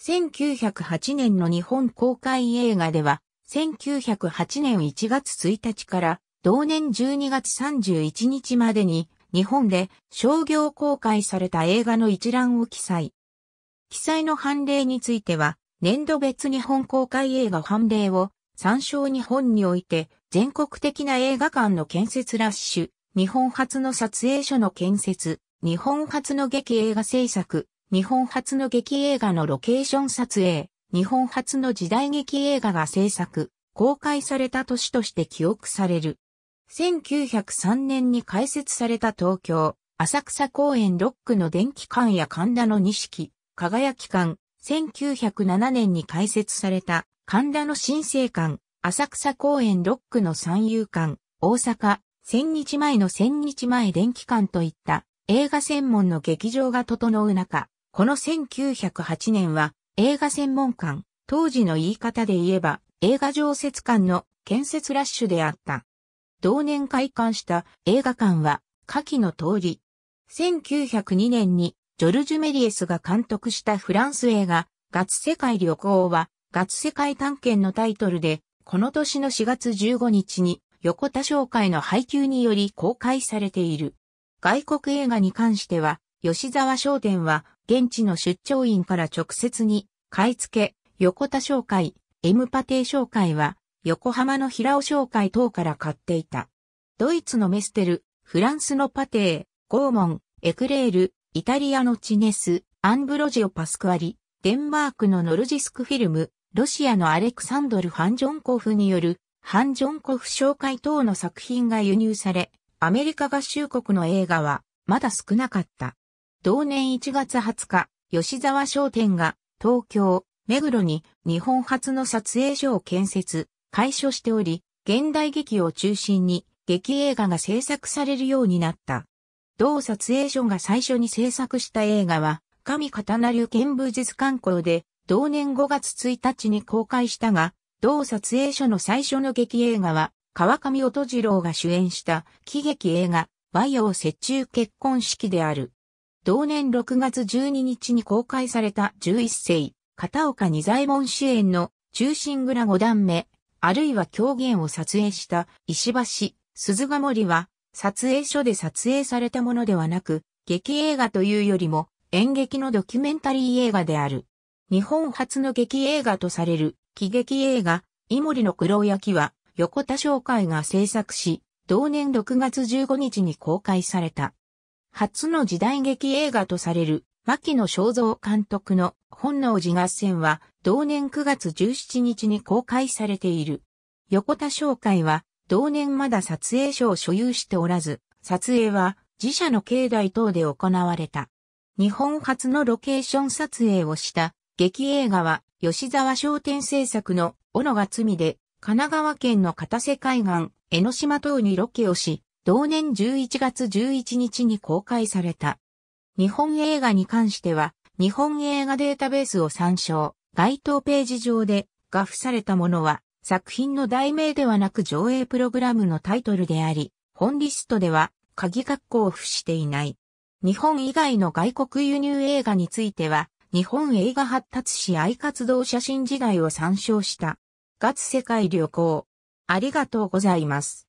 1908年の日本公開映画では、1908年1月1日から同年12月31日までに日本で商業公開された映画の一覧を記載。記載の判例については、年度別日本公開映画判例を参照日本において全国的な映画館の建設ラッシュ、日本初の撮影所の建設、日本初の劇映画制作、日本初の劇映画のロケーション撮影、日本初の時代劇映画が制作、公開された年として記憶される。1903年に開設された東京、浅草公園ロックの電気館や神田の錦、輝き館、1907年に開設された神田の新生館、浅草公園ロックの三遊館、大阪、千日前の千日前電気館といった映画専門の劇場が整う中、この1908年は映画専門館、当時の言い方で言えば映画常設館の建設ラッシュであった。同年開館した映画館は下記の通り。1902年にジョルジュ・メリエスが監督したフランス映画ガツ世界旅行はガツ世界探検のタイトルでこの年の4月15日に横田商会の配給により公開されている。外国映画に関しては吉沢商店は現地の出張員から直接に、買い付け、横田商会、エムパテー商会は、横浜の平尾商会等から買っていた。ドイツのメステル、フランスのパテー、ゴーモン、エクレール、イタリアのチネス、アンブロジオ・パスクアリ、デンマークのノルジスクフィルム、ロシアのアレクサンドル・ハンジョンコフによる、ハンジョンコフ紹介等の作品が輸入され、アメリカ合衆国の映画は、まだ少なかった。同年1月20日、吉沢商店が東京、目黒に日本初の撮影所を建設、開所しており、現代劇を中心に劇映画が制作されるようになった。同撮影所が最初に制作した映画は、神刀流剣武術観光で、同年5月1日に公開したが、同撮影所の最初の劇映画は、川上音次郎が主演した喜劇映画、和洋折衷結婚式である。同年6月12日に公開された11世、片岡二左衛門主演の中心蔵五段目、あるいは狂言を撮影した石橋、鈴ヶ森は、撮影所で撮影されたものではなく、劇映画というよりも演劇のドキュメンタリー映画である。日本初の劇映画とされる喜劇映画、イモリの黒焼きは横田商会が制作し、同年6月15日に公開された。初の時代劇映画とされる、牧野正造監督の本能寺合戦は、同年9月17日に公開されている。横田商会は、同年まだ撮影所を所有しておらず、撮影は自社の境内等で行われた。日本初のロケーション撮影をした劇映画は吉沢商店制作の斧が罪で神奈川県の片瀬海岸、江ノ島等にロケをし、同年11月11日に公開された。日本映画に関しては、日本映画データベースを参照、該当ページ上で、画付されたものは、作品の題名ではなく上映プログラムのタイトルであり、本リストでは、鍵括弧を付していない。日本以外の外国輸入映画については、日本映画発達し愛活動写真時代を参照した。ガツ世界旅行。ありがとうございます。